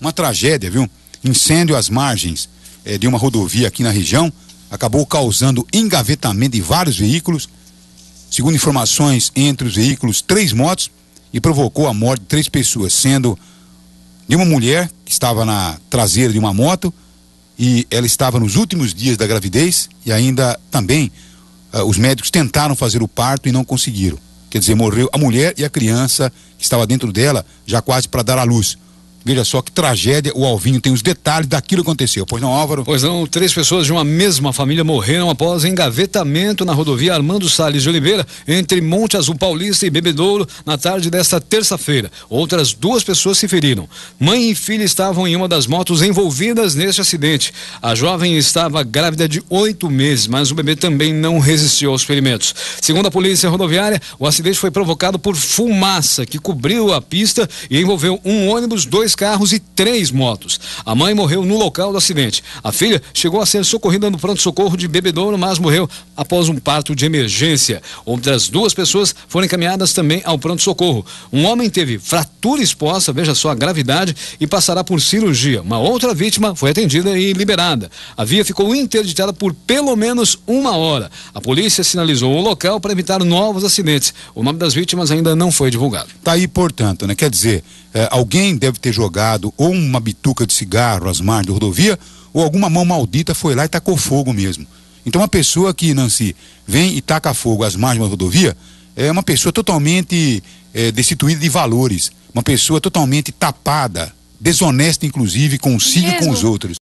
Uma tragédia, viu? Incêndio às margens é, de uma rodovia aqui na região acabou causando engavetamento de vários veículos. Segundo informações, entre os veículos, três motos e provocou a morte de três pessoas, sendo de uma mulher que estava na traseira de uma moto e ela estava nos últimos dias da gravidez e ainda também uh, os médicos tentaram fazer o parto e não conseguiram. Quer dizer, morreu a mulher e a criança que estava dentro dela, já quase para dar à luz. Veja só que tragédia, o Alvinho tem os detalhes daquilo que aconteceu. Pois não, Álvaro? Pois não, três pessoas de uma mesma família morreram após engavetamento na rodovia Armando Salles de Oliveira, entre Monte Azul Paulista e Bebedouro, na tarde desta terça-feira. Outras duas pessoas se feriram. Mãe e filha estavam em uma das motos envolvidas neste acidente. A jovem estava grávida de oito meses, mas o bebê também não resistiu aos ferimentos. Segundo a polícia rodoviária, o acidente foi provocado por fumaça que cobriu a pista e envolveu um ônibus, dois dois carros e três motos. A mãe morreu no local do acidente. A filha chegou a ser socorrida no pronto-socorro de Bebedouro, mas morreu após um parto de emergência. Outras duas pessoas foram encaminhadas também ao pronto-socorro. Um homem teve fratura exposta, veja só a gravidade, e passará por cirurgia. Uma outra vítima foi atendida e liberada. A via ficou interditada por pelo menos uma hora. A polícia sinalizou o local para evitar novos acidentes. O nome das vítimas ainda não foi divulgado. Tá aí, portanto, né? Quer dizer, eh, alguém deve ter jogado ou uma bituca de cigarro às margens da rodovia, ou alguma mão maldita foi lá e tacou fogo mesmo. Então, uma pessoa que, Nancy, vem e taca fogo às margens da rodovia é uma pessoa totalmente eh, destituída de valores, uma pessoa totalmente tapada, desonesta, inclusive, consigo e com os outros.